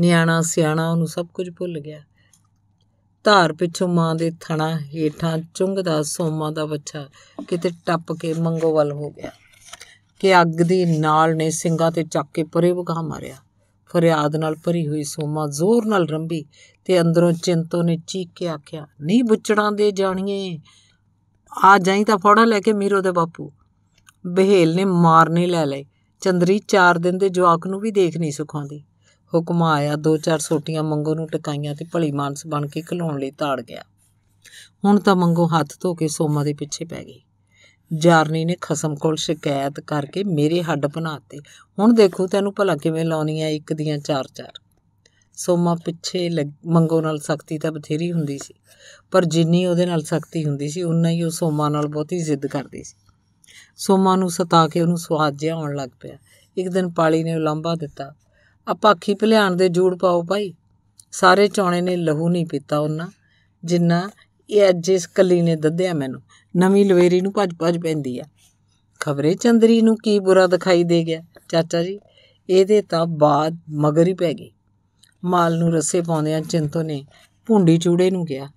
ਨਿਆਣਾ ਸਿਆਣਾ ਉਹਨੂੰ ਸਭ ਕੁਝ ਭੁੱਲ ਗਿਆ ਧਾਰ ਪਿੱਛੋਂ ਮਾਂ ਦੇ ਥਣਾ ਹੀਠਾਂ ਚੁੰਗਦਾ ਸੋਮਾ ਦਾ ਬੱਚਾ ਕਿਤੇ ਟੱਪ ਕੇ ਮੰਗੋ ਵੱਲ ਹੋ ਗਿਆ ਕਿ ਅੱਗ ਦੀ ਨਾਲ ਨੇ ਸਿੰਘਾਂ ਤੇ ਚੱਕ ਕੇ ਪਰੇ ਵਗਾ ਮਾਰਿਆ ਫਰਿਆਦ ਨਾਲ ਭਰੀ ਹੋਈ ਸੋਮਾ ਜ਼ੋਰ ਨਾਲ ਰੰਬੀ ਤੇ ਅੰਦਰੋਂ ਚਿੰਤੋ ਨੇ ਚੀਕ ਕੇ ਆਖਿਆ ਨਹੀਂ ਬੁੱਚੜਾਂ ਦੇ ਜਾਣੀਏ ਆ ਜਾਈ ਤਾਂ ਫੋੜਾ ਲੈ ਕੇ ਮੀਰੋ ਦੇ ਬਾਪੂ ਬਹਿਲ ਨੇ ਮਾਰਨੇ ਲੈ ਲਏ ਚੰਦਰੀ 4 ਦਿਨ ਦੇ ਜਵਾਕ ਨੂੰ ਵੀ ਦੇਖ ਨਹੀਂ ਸੁਖਾਉਂਦੀ ਹੁਕਮ ਆਇਆ ਦੋ ਚਾਰ ਸੋਟੀਆਂ ਮੰਗੋ ਨੂੰ ਟਿਕਾਈਆਂ ਤੇ ਭਲੀ ਮਾਨਸ ਬਣ ਕੇ ਖਲੋਣ ਲਈ ਤਾੜ ਗਿਆ ਹੁਣ ਤਾਂ ਮੰਗੋ ਹੱਥ ਧੋ ਕੇ ਸੋਮਾ ਦੇ ਪਿੱਛੇ ਪੈ ਗਈ ਜਾਰਨੀ ਨੇ ਖਸਮ ਕੋਲ ਸ਼ਿਕਾਇਤ ਕਰਕੇ ਮੇਰੇ ਹੱਡ ਬਣਾਤੇ ਹੁਣ ਦੇਖੋ ਤੈਨੂੰ ਭਲਾ ਕਿਵੇਂ ਲਾਉਣੀ ਆ ਇੱਕ ਦੀਆਂ ਚਾਰ ਚਾਰ ਸੋਮਾ ਪਿੱਛੇ ਮੰਗੋ ਨਾਲ ਸਖਤੀ ਤਾਂ ਬਥੇਰੀ ਹੁੰਦੀ ਸੀ ਪਰ ਜਿੰਨੀ ਉਹਦੇ ਨਾਲ ਸਖਤੀ ਹੁੰਦੀ ਸੀ ਉਨਾ ਹੀ ਉਹ ਸੋਮਾ ਨਾਲ ਬਹੁਤੀ ਜ਼ਿੱਦ ਕਰਦੀ ਸੀ ਸੋਮਾ ਨੂੰ ਸਤਾ ਕੇ ਉਹਨੂੰ ਸਵਾਦ ਜਿਹਾ ਆਉਣ ਲੱਗ ਪਿਆ ਇੱਕ ਦਿਨ ਪਾਲੀ ਨੇ ਉਲੰਭਾ ਦਿੱਤਾ ਆਪਾਂ ਅੱਖੀ ਭਲਿਆਣ ਦੇ ਜੂੜ ਪਾਓ ਭਾਈ ਸਾਰੇ ਚੌਣੇ ਨੇ ਲਹੂ ਨਹੀਂ ਪੀਤਾ ਉਹਨਾਂ ਜਿੰਨਾ ਇਹ ਅੱਜ ਇਸ ਕੱਲੀ ਨੇ ਦੱਦਿਆ ਮੈਨੂੰ ਨਵੀਂ ਲਵੇਰੀ ਨੂੰ ਭੱਜ ਭੱਜ ਪੈਂਦੀ ਆ ਖਬਰੇ ਚੰਦਰੀ ਨੂੰ ਕੀ ਬੁਰਾ ਦਿਖਾਈ ਦੇ ਗਿਆ ਚਾਚਾ ਜੀ ਇਹਦੇ ਤਾਂ ਬਾਦ ਮਗਰ ਹੀ ਪੈ ਗਈ ਮਾਲ ਨੂੰ ਰਸੇ ਪਾਉਂਦਿਆਂ ਚਿੰਤੋ ਨੇ ਭੁੰਡੀ ਚੂੜੇ ਨੂੰ ਗਿਆ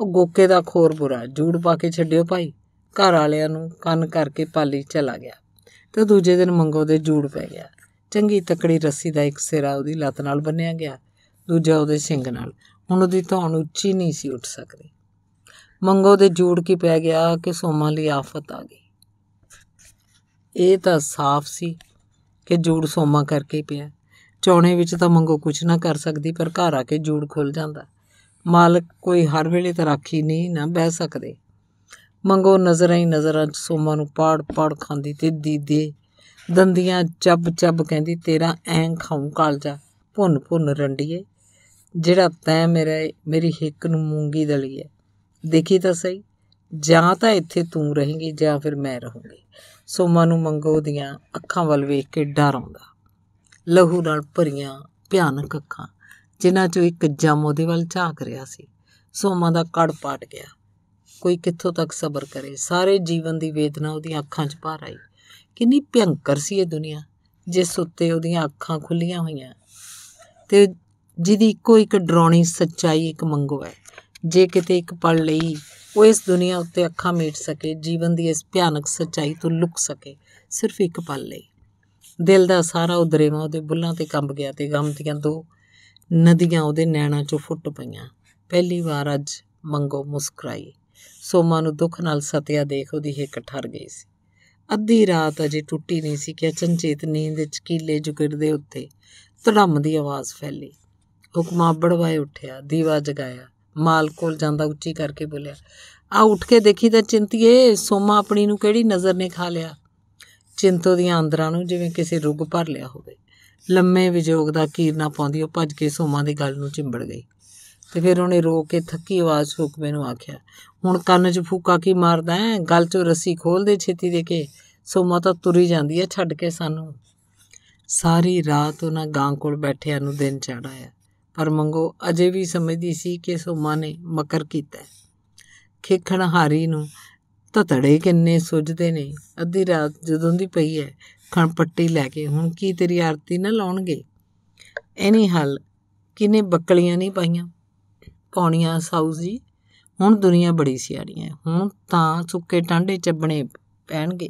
ਉਹ ਗੋਕੇ ਦਾ ਖੋਰ ਬੁਰਾ ਜੂੜ ਪਾ ਕੇ ਛੱਡਿਓ ਭਾਈ ਘਰ ਵਾਲਿਆਂ ਨੂੰ ਕੰਨ ਕਰਕੇ ਪਾਲੀ ਚਲਾ ਗਿਆ ਤੇ ਦੂਜੇ ਦਿਨ ਮੰਗੋ ਦੇ ਜੂੜ ਪੈ ਗਿਆ ਚੰਗੀ ਤਕੜੀ ਰੱਸੀ ਦਾ ਇੱਕ ਸਿਰਾ ਉਹਦੀ ਲੱਤ ਨਾਲ ਬੰਨਿਆ ਗਿਆ ਦੂਜਾ ਉਹਦੇ ਸਿੰਗ ਨਾਲ ਹੁਣ ਉਹਦੀ ਧੌਣ ਉੱਚੀ ਨਹੀਂ ਸੀ ਉੱਠ ਸਕਦੀ ਮੰਗੋ ਦੇ ਜੂੜ ਕੀ ਪੈ ਗਿਆ ਕਿ ਸੋਮਾ ਲਈ ਆਫਤ ਆ ਗਈ ਇਹ ਤਾਂ ਸਾਫ਼ ਸੀ ਕਿ ਜੂੜ ਸੋਮਾ ਕਰਕੇ ਪਿਆ ਚੌਣੇ ਵਿੱਚ ਤਾਂ ਮੰਗੋ ਕੁਝ ਨਾ ਕਰ ਸਕਦੀ ਪਰ ਘਰ ਆ ਕੇ ਜੂੜ ਖੁੱਲ ਜਾਂਦਾ ਮਾਲਕ ਕੋਈ ਹਰ ਵੇਲੇ ਤਾਂ ਰਾਖੀ ਨਹੀਂ ਨਾ ਬਹਿ ਸਕਦੇ ਮੰਗੋ ਨਜ਼ਰਾਂ ਹੀ ਨਜ਼ਰਾਂ ਸੋਮਾ ਨੂੰ ਪਾੜ ਪਾੜ ਖਾਂਦੀ ਤੇ ਦੀਦੇ ਦੰਦੀਆਂ ਚੱਬ ਚੱਬ ਕਹਿੰਦੀ ਤੇਰਾ ਐਂ ਕਾਲ ਕਾਲਜਾ ਭੁੰਨ ਭੁੰਨ ਰੰਡੀਏ ਜਿਹੜਾ ਤੈਂ ਮੇਰੇ ਮੇਰੀ ਹਿੱਕ ਨੂੰ ਮੂੰਗੀ ਦਲੀ ਹੈ ਦੇਖੀ ਤਾਂ ਸਹੀ ਜਾਂ ਤਾਂ ਇੱਥੇ ਤੂੰ ਰਹੇਂਗੀ ਜਾਂ ਫਿਰ ਮੈਂ ਰਹੂੰਗੀ ਸੋਮਾ ਨੂੰ ਮੰਗੋ ਦੀਆਂ ਅੱਖਾਂ ਵੱਲ ਵੇਖ ਕੇ ਡਰ ਆਉਂਦਾ ਲਹੂ ਨਾਲ ਭਰੀਆਂ ਭਿਆਨਕ ਅੱਖਾਂ ਜਿਨ੍ਹਾਂ ਚੋਂ ਇੱਕ ਜਮ ਉਹਦੇ ਵੱਲ ਝਾਕ ਰਿਹਾ ਸੀ ਸੋਮਾ ਦਾ ਕੜ ਪਾਟ ਗਿਆ ਕੋਈ ਕਿੱਥੋਂ ਤੱਕ ਸਬਰ ਕਰੇ ਸਾਰੇ ਜੀਵਨ ਦੀ ਵੇਦਨਾ ਉਹਦੀਆਂ ਅੱਖਾਂ 'ਚ ਭਰ ਆਈ ਕਿੰਨੀ ਭਿਅੰਕਰ ਸੀ ਇਹ ਦੁਨੀਆ ਜਿਸ ਉੱਤੇ ਉਹਦੀਆਂ ਅੱਖਾਂ ਖੁੱਲੀਆਂ ਹੋਈਆਂ ਤੇ ਜਿਹਦੀ ਇੱਕੋ ਇੱਕ ਡਰਾਉਣੀ ਸੱਚਾਈ ਇੱਕ ਮੰਗੋ ਹੈ ਜੇ ਕਿਤੇ ਇੱਕ ਪਲ ਲਈ ਉਹ ਇਸ ਦੁਨੀਆ ਉੱਤੇ ਅੱਖਾਂ ਮੀਟ ਸਕੇ ਜੀਵਨ ਦੀ ਇਸ ਭਿਆਨਕ ਸੱਚਾਈ ਤੋਂ ਲੁਕ ਸਕੇ ਸਿਰਫ ਇੱਕ ਪਲ ਲਈ ਦਿਲ ਦਾ ਸਾਰਾ ਉਦਰੇਵਾ ਉਹਦੇ ਬੁੱਲਾਂ ਤੇ ਕੰਬ ਗਿਆ ਤੇ ਗਮ ਦੀਆਂ ਦੋ ਨਦੀਆਂ ਉਹਦੇ ਨੈਣਾਂ 'ਚੋਂ ਫੁੱਟ ਪਈਆਂ ਪਹਿਲੀ ਵਾਰ ਅੱਜ ਮੰਗੋ ਮੁਸਕਰਾਈ ਸੋਮਾ ਨੂੰ ਦੁੱਖ ਨਾਲ ਸਤਿਆ ਦੇਖ ਉਹਦੀ ਹਿੱਕ ਠਰ ਗਈ ਸੀ ਅੱਧੀ ਰਾਤ ਅਜੇ ਟੁੱਟੀ ਨਹੀਂ ਸੀ ਕਿ ਅਚਨਚੇਤ ਨੀਂਦ ਵਿੱਚ ਕੀਲੇ ਜੁਗਿਰਦੇ ਉੱਤੇ ਧੜਮ ਦੀ ਆਵਾਜ਼ ਫੈਲੀ ਹੁਕਮਾ ਬੜਵਾਏ ਉੱਠਿਆ ਦੀਵਾ ਜਗਾਇਆ ਮਾਲ ਕੋਲ ਜਾਂਦਾ ਉੱਚੀ ਕਰਕੇ ਬੋਲਿਆ ਆ ਉੱਠ ਕੇ ਦੇਖੀ ਤਾਂ ਚਿੰਤੀਏ ਸੋਮਾ ਆਪਣੀ ਨੂੰ ਕਿਹੜੀ ਨਜ਼ਰ ਨੇ ਖਾ ਲਿਆ ਚਿੰਤੋ ਦੀਆਂ ਅੰਦਰਾਂ ਨੂੰ ਜਿਵੇਂ ਕਿਸੇ ਰੁੱਗ ਭਰ ਲਿਆ ਹੋਵੇ ਲੰਮੇ ਵਿਜੋਗ ਦਾ ਕੀਰਨਾ ਪਾਉਂਦੀ ਉਹ ਭੱਜ ਕੇ ਸੋਮਾ ਦੇ ਗਲ ਨੂੰ ਚਿੰਬੜ ਗਈ ਤੇ ਫਿਰ ਉਹਨੇ ਰੋ ਕੇ ਥੱਕੀ ਆਵਾਜ਼ 'ਚ ਹੁਕਮੇ ਨੂੰ ਆਖਿਆ ਹੁਣ ਕੰਨ 'ਚ ਫੂਕਾ ਕੀ ਮਾਰਦਾ ਹੈ ਗਲ 'ਚ ਰੱਸੀ ਖੋਲ ਦੇ ਛੇਤੀ ਦੇ ਕੇ ਸੋ ਮਾਤਾ ਤੁਰੀ ਜਾਂਦੀ ਹੈ ਛੱਡ ਕੇ ਸਾਨੂੰ ਸਾਰੀ ਰਾਤ ਉਹਨਾਂ ਗਾਂ ਕੋਲ ਬੈਠਿਆ ਨੂੰ ਦਿਨ ਚੜਾਇਆ ਪਰ ਮੰਗੋ ਅਜੇ ਵੀ ਸਮਝਦੀ ਸੀ ਕਿ ਸੋਮਾ ਨੇ ਮਕਰ ਕੀਤਾ ਖੇਖਣ ਹਾਰੀ ਨੂੰ ਤਤੜੇ ਕਿੰਨੇ ਸੁੱਜਦੇ ਨੇ ਅੱਧੀ ਰਾਤ ਜਦੋਂ ਦੀ ਪਈ ਹੈ ਪੱਟੀ ਲੈ ਕੇ ਹੁਣ ਕੀ ਤੇਰੀ ਆਰਤੀ ਨਾ ਲਾਉਣਗੇ ਐਨੀ ਹੱਲ ਕਿਨੇ ਬੱਕਲੀਆਂ ਨਹੀਂ ਪਾਈਆਂ ਪੌਣੀਆਂ ਸਾਊ ਜੀ ਹੁਣ ਦੁਨੀਆ ਬੜੀ ਸਿਆਣੀ ਹੈ ਹੁਣ ਤਾਂ ਸੁੱਕੇ ਟਾਂਡੇ ਚੱਬਣੇ ਪੈਣਗੇ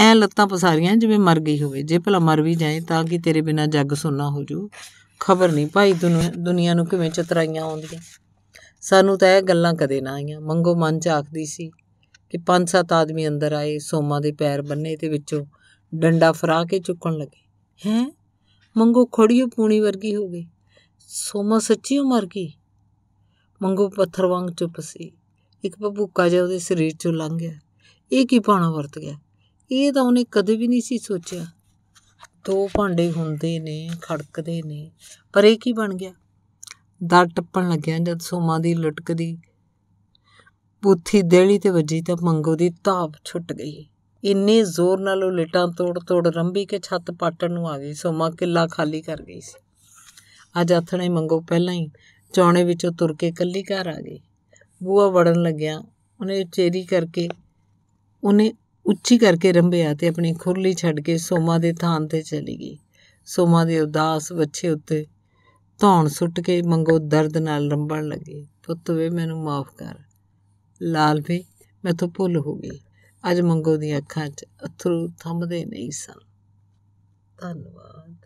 ਐ ਲੱਤਾਂ ਪਸਾਰੀਆਂ ਜਿਵੇਂ ਮਰ ਗਈ ਹੋਵੇ ਜੇ ਭਲਾ ਮਰ ਵੀ ਜਾਏ ਤਾਂ ਕਿ ਤੇਰੇ ਬਿਨਾ ਜੱਗ ਸੁਣਾ ਹੋ ਜੂ ਖਬਰ ਨਹੀਂ ਭਾਈ ਦੁਨੀਆ ਨੂੰ ਕਿਵੇਂ ਚਤਰਾਈਆਂ ਆਉਂਦੀਆਂ ਸਾਨੂੰ ਤਾਂ ਇਹ ਗੱਲਾਂ ਕਦੇ ਨਾ ਆਈਆਂ ਮੰਗੋ ਮਨ ਚ ਆਖਦੀ ਸੀ ਕਿ ਪੰਜ ਸੱਤ ਆਦਮੀ ਅੰਦਰ ਆਏ ਸੋਮਾ ਦੇ ਪੈਰ ਬੰਨੇ ਤੇ ਵਿੱਚੋਂ ਡੰਡਾ ਫਰਾ ਕੇ ਚੁੱਕਣ ਲੱਗੇ ਹੈ ਮੰਗੋ ਖੜੀਓ ਪੂਣੀ ਵਰਗੀ ਹੋ ਗਈ ਸੋਮਾ ਸੱਚੀ ਮਰ ਗਈ ਮੰਗੂ ਪੱਥਰ ਵਾਂਗ ਚੁੱਪ ਸੀ ਇੱਕ ਭਬੂਕਾ ਜਿਹਾ ਉਹਦੇ ਸਰੀਰ ਚੋਂ ਲੰਘ ਗਿਆ ਇਹ ਕੀ ਪਾਣਾ ਵਰਤ ਗਿਆ ਇਹ ਤਾਂ ਉਹਨੇ ਕਦੇ ਵੀ ਨਹੀਂ ਸੀ ਸੋਚਿਆ ਦੋ ਭਾਂਡੇ ਹੁੰਦੇ ਨੇ ਖੜਕਦੇ ਨੇ ਪਰ ਇਹ ਕੀ ਬਣ ਗਿਆ ਦਰ ਟੱਪਣ ਲੱਗਿਆ ਜਦ ਸੋਮਾ ਦੀ ਲਟਕਦੀ ਬੁੱਥੀ ਦੇਲੀ ਤੇ ਵੱਜੀ ਤਾਂ ਮੰਗੋ ਦੀ ਧਾਪ ਛੁੱਟ ਗਈ ਇੰਨੇ ਜ਼ੋਰ ਨਾਲ ਉਹ ਲਟਾਂ ਤੋੜ ਤੋੜ ਰੰਬੀ ਕੇ ਛੱਤ ਪਾਟਣ ਨੂੰ ਆ ਗਈ ਸੋਮਾ ਕਿੱਲਾ ਖਾਲੀ ਕਰ ਗਈ ਸੀ ਅੱਜ ਆਥਣੇ ਮੰਗੋ ਪਹਿਲਾਂ ਹੀ ਚੌਣੇ ਵਿੱਚੋਂ ਤੁਰ ਕੇ ਕੱਲੀ ਘਰ ਆ ਗਈ ਬੂਆ ਵੜਨ ਲੱਗਿਆ ਉਹਨੇ ਚੇਰੀ ਕਰਕੇ ਉਹਨੇ ਉੱਚੀ ਕਰਕੇ ਰੰਭਿਆ ਤੇ ਆਪਣੀ ਖੁਰਲੀ ਛੱਡ ਕੇ ਸੋਮਾ ਦੇ ਥਾਨ ਤੇ ਚਲੀ ਗਈ ਸੋਮਾ ਦੇ ਉਦਾਸ ਬੱਚੇ ਉੱਤੇ ਧੌਣ ਸੁੱਟ ਕੇ ਮੰਗੋ ਦਰਦ ਨਾਲ ਰੰਬਣ ਲੱਗੀ ਪੁੱਤ ਵੇ ਮੈਨੂੰ ਮਾਫ ਕਰ ਲਾਲ ਵੀ ਤੋਂ ਭੁੱਲ ਹੋ ਗਈ ਅੱਜ ਮੰਗੋ ਦੀਆਂ ਅੱਖਾਂ 'ਚ ਅਥਰੂ ਥੰਮਦੇ ਨਹੀਂ ਸਨ ਧੰਨਵਾਦ